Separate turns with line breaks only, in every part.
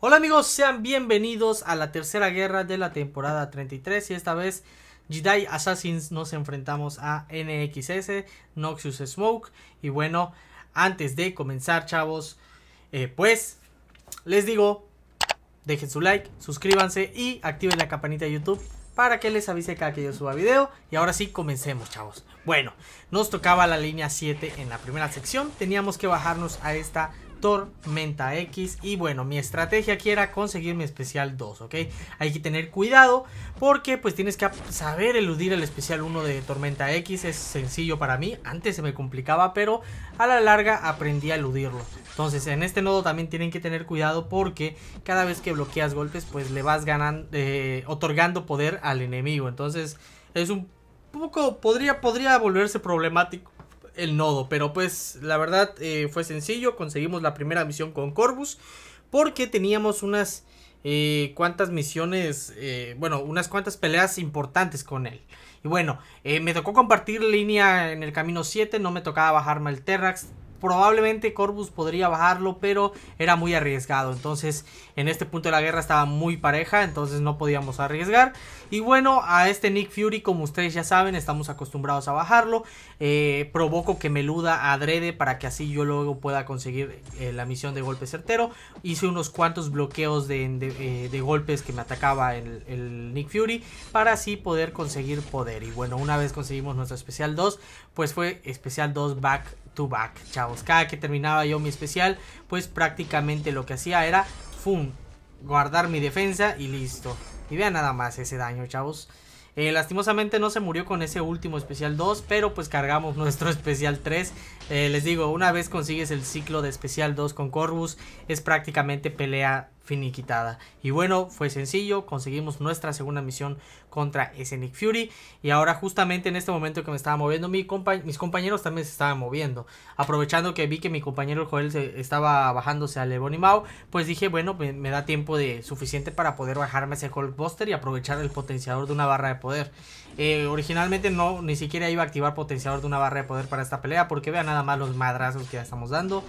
Hola amigos, sean bienvenidos a la tercera guerra de la temporada 33 y esta vez Jedi Assassins nos enfrentamos a NXS, Noxious Smoke y bueno, antes de comenzar chavos, eh, pues les digo, dejen su like, suscríbanse y activen la campanita de YouTube para que les avise cada que yo suba video. Y ahora sí, comencemos, chavos. Bueno, nos tocaba la línea 7 en la primera sección. Teníamos que bajarnos a esta Tormenta X. Y bueno, mi estrategia aquí era conseguir mi especial 2, ¿ok? Hay que tener cuidado porque pues tienes que saber eludir el especial 1 de Tormenta X. Es sencillo para mí, antes se me complicaba, pero a la larga aprendí a eludirlo. Entonces en este nodo también tienen que tener cuidado porque cada vez que bloqueas golpes pues le vas ganando, eh, otorgando poder al enemigo. Entonces es un poco, podría, podría volverse problemático el nodo. Pero pues la verdad eh, fue sencillo. Conseguimos la primera misión con Corvus. Porque teníamos unas eh, cuantas misiones, eh, bueno, unas cuantas peleas importantes con él. Y bueno, me tocó compartir línea en el camino 7. No me tocaba bajarme el Terrax probablemente Corbus podría bajarlo, pero era muy arriesgado. Entonces, en este punto de la guerra estaba muy pareja, entonces no podíamos arriesgar. Y bueno, a este Nick Fury, como ustedes ya saben, estamos acostumbrados a bajarlo. Eh, provoco que me luda adrede para que así yo luego pueda conseguir eh, la misión de golpe certero. Hice unos cuantos bloqueos de, eh, golpes que me atacaba el, Nick Fury para así poder conseguir poder. Y bueno, una vez conseguimos nuestro especial 2, pues fue especial 2 back back, chavos. Cada que terminaba yo mi especial, pues prácticamente lo que hacía era, ¡fum! Guardar mi defensa y listo. Y vean nada más ese daño, chavos. Eh, lastimosamente no se murió con ese último especial 2, pero pues cargamos nuestro especial 3. Eh, les digo, una vez consigues el ciclo de especial 2 con Corvus, es prácticamente pelea finiquitada. Y bueno, fue sencillo, conseguimos nuestra segunda misión contra Nick Fury. Y ahora justamente en este momento que me estaba moviendo, mi mis compañeros también se estaban moviendo. Aprovechando que vi que mi compañero Joel se estaba bajándose al Mao pues dije, bueno, me, da tiempo de suficiente para poder bajarme ese Hulkbuster y aprovechar el potenciador de una barra de poder. Eh, originalmente no, ni siquiera iba a activar potenciador de una barra de poder para esta pelea, porque vean nada más los madrazos que ya estamos dando.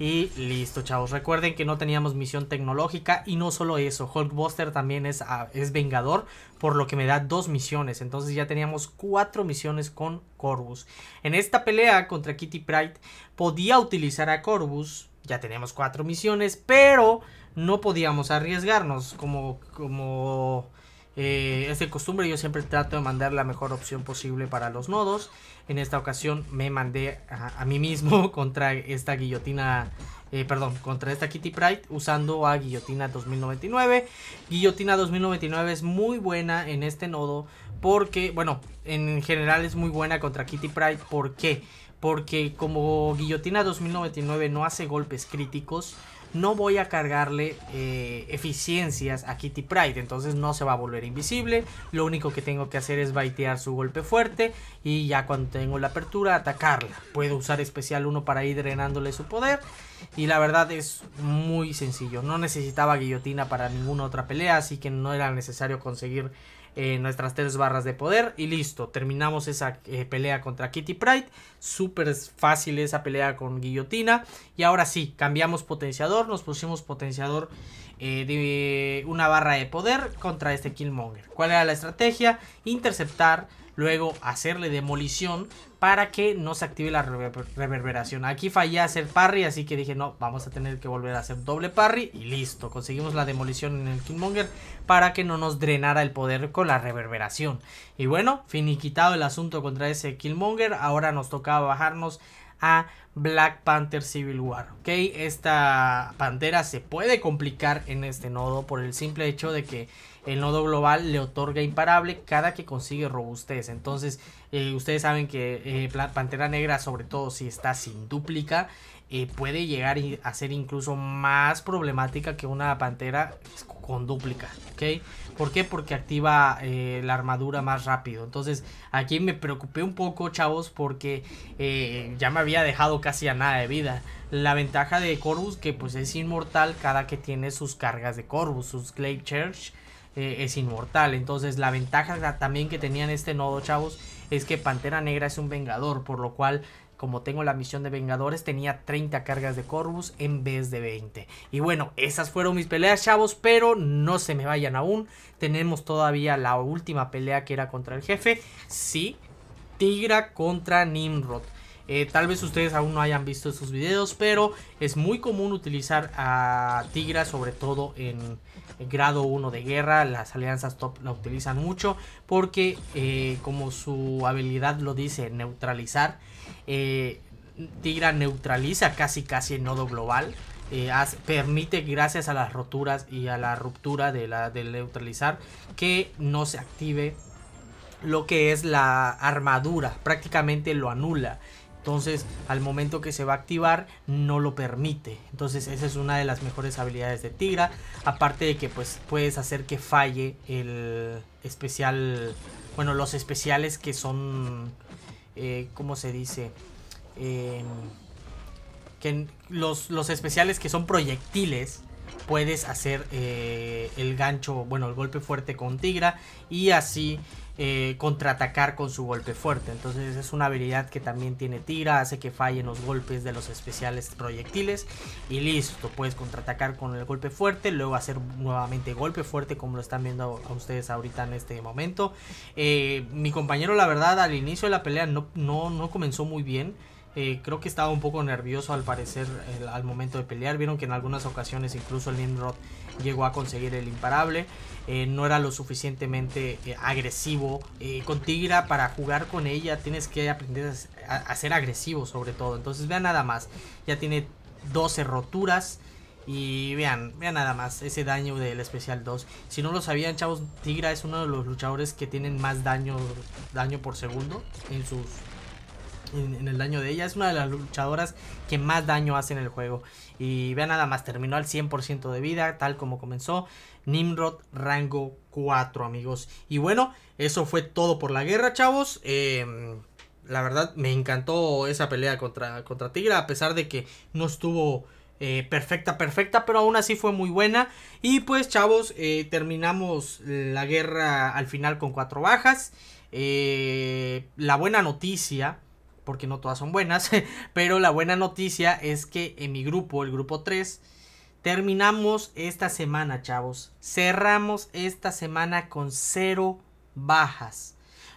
Y listo, chavos. Recuerden que no teníamos misión tecnológica. Y no solo eso, Hulkbuster también es, ah, es vengador. Por lo que me da dos misiones. Entonces ya teníamos cuatro misiones con Corvus. En esta pelea contra Kitty Pride podía utilizar a Corvus. Ya teníamos cuatro misiones. Pero no podíamos arriesgarnos. Como. como eh, es de costumbre, yo siempre trato de mandar la mejor opción posible para los nodos. En esta ocasión me mandé a, mí mismo contra esta guillotina, eh, perdón, contra esta Kitty Pride usando a guillotina 2099. Guillotina 2099 es muy buena en este nodo porque, bueno, en general es muy buena contra Kitty Pride. ¿Por qué? Porque como guillotina 2099 no hace golpes críticos, no voy a cargarle eh, eficiencias a Kitty Pride, entonces no se va a volver invisible, lo único que tengo que hacer es baitear su golpe fuerte y ya cuando tengo la apertura atacarla, puedo usar especial 1 para ir drenándole su poder y la verdad es muy sencillo, no necesitaba guillotina para ninguna otra pelea, así que no era necesario conseguir eh, nuestras tres barras de poder y listo, terminamos esa eh, pelea contra Kitty Pride, súper fácil esa pelea con guillotina y ahora sí, cambiamos potenciador, nos pusimos potenciador eh, de una barra de poder contra este Killmonger. ¿Cuál era la estrategia? Interceptar luego hacerle demolición para que no se active la reverberación. Aquí fallé a hacer parry, así que dije, no, vamos a tener que volver a hacer doble parry y listo. Conseguimos la demolición en el Killmonger para que no nos drenara el poder con la reverberación. Y bueno, finiquitado el asunto contra ese Killmonger, ahora nos tocaba bajarnos a Black Panther Civil War. ¿ok? Esta pantera se puede complicar en este nodo por el simple hecho de que el nodo global le otorga imparable cada que consigue robustez. Entonces, eh, ustedes saben que eh, Pantera Negra, sobre todo si está sin dúplica, eh, puede llegar a ser incluso más problemática que una pantera con dúplica, ¿ok? ¿Por qué? Porque activa eh, la armadura más rápido. Entonces aquí me preocupé un poco, chavos, porque eh, ya me había dejado casi a nada de vida. La ventaja de Corvus que pues es inmortal cada que tiene sus cargas de Corvus, sus Clay Church. Eh, es inmortal. Entonces la ventaja también que tenían este nodo, chavos, es que Pantera Negra es un vengador, por lo cual como tengo la misión de Vengadores, tenía 30 cargas de Corvus en vez de 20. Y bueno, esas fueron mis peleas, chavos, pero no se me vayan aún. Tenemos todavía la última pelea que era contra el jefe. Sí, Tigra contra Nimrod. Eh, tal vez ustedes aún no hayan visto esos videos, pero es muy común utilizar a Tigra, sobre todo en grado 1 de guerra. Las alianzas top la utilizan mucho porque eh, como su habilidad lo dice, neutralizar, eh, Tigra neutraliza casi casi el nodo global. Eh, permite gracias a las roturas y a la ruptura de la, de neutralizar que no se active lo que es la armadura prácticamente lo anula entonces, al momento que se va a activar, no lo permite. Entonces, esa es una de las mejores habilidades de Tigra. Aparte de que pues puedes hacer que falle el especial... Bueno, los especiales que son... Eh, ¿Cómo se dice? Em, que los, los especiales que son proyectiles puedes hacer eh, el gancho, bueno, el golpe fuerte con Tigra y así eh, contraatacar con su golpe fuerte. Entonces es una habilidad que también tiene tira, hace que fallen los golpes de los especiales proyectiles y listo, puedes contraatacar con el golpe fuerte, luego hacer nuevamente golpe fuerte como lo están viendo a ustedes ahorita en este momento. Eh, mi compañero la verdad al inicio de la pelea no, no, no comenzó muy bien. Eh, creo que estaba un poco nervioso al parecer al momento de pelear. Vieron que en algunas ocasiones incluso el Nimrod llegó a conseguir el imparable. Eh, no era lo suficientemente eh, agresivo. con Tigra para jugar con ella tienes que aprender a, ser agresivo sobre todo. Entonces vean nada más. Ya tiene 12 roturas. Y vean, vean nada más ese daño del especial 2. Si no lo sabían, chavos, Tigra es uno de los luchadores que tienen más daño, daño por segundo en sus en, el daño de ella. Es una de las luchadoras que más daño hace en el juego. Y vean nada más, terminó al 100% de vida, tal como comenzó. Nimrod rango 4, amigos. Y bueno, eso fue todo por la guerra, chavos. Em, la verdad, me encantó esa pelea contra, contra Tigra, a pesar de que no estuvo... Eh, perfecta, perfecta, pero aún así fue muy buena. Y pues, chavos, eh, terminamos la guerra al final con cuatro bajas. Eh, la buena noticia porque no todas son buenas, pero la buena noticia es que en mi grupo, el grupo 3, terminamos esta semana, chavos. Cerramos esta semana con cero bajas.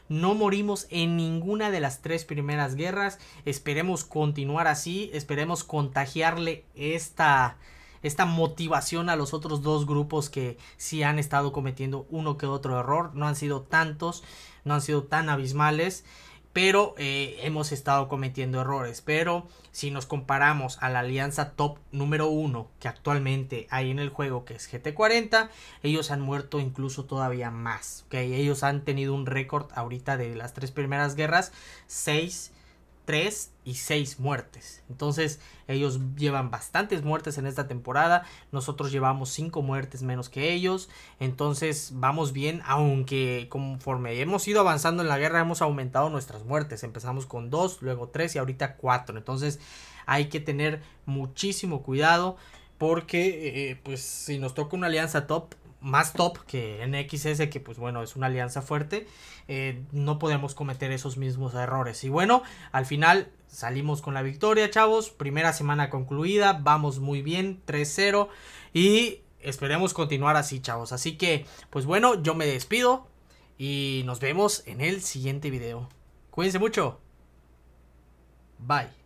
No morimos en ninguna de las tres primeras guerras. Esperemos continuar así. Esperemos contagiarle esta, esta motivación a los otros dos grupos que sí han estado cometiendo uno que otro error. No han sido tantos, no han sido tan abismales pero eh, hemos estado cometiendo errores. Pero si nos comparamos a la alianza top número 1 que actualmente hay en el juego, que es GT40, ellos han muerto incluso todavía más. ¿okay? Ellos han tenido un récord ahorita de las tres primeras guerras, 6 3 y 6 muertes. Entonces ellos llevan bastantes muertes en esta temporada. Nosotros llevamos 5 muertes menos que ellos. Entonces vamos bien, aunque conforme hemos ido avanzando en la guerra hemos aumentado nuestras muertes. Empezamos con 2, luego 3 y ahorita 4. Entonces hay que tener muchísimo cuidado porque eh, eh, pues si nos toca una alianza top más top que NXS, que pues bueno, es una alianza fuerte, eh, no podemos cometer esos mismos errores. Y bueno, al final salimos con la victoria, chavos. Primera semana concluida, vamos muy bien, 3-0. Y esperemos continuar así, chavos. Así que, pues bueno, yo me despido y nos vemos en el siguiente video. Cuídense mucho. Bye.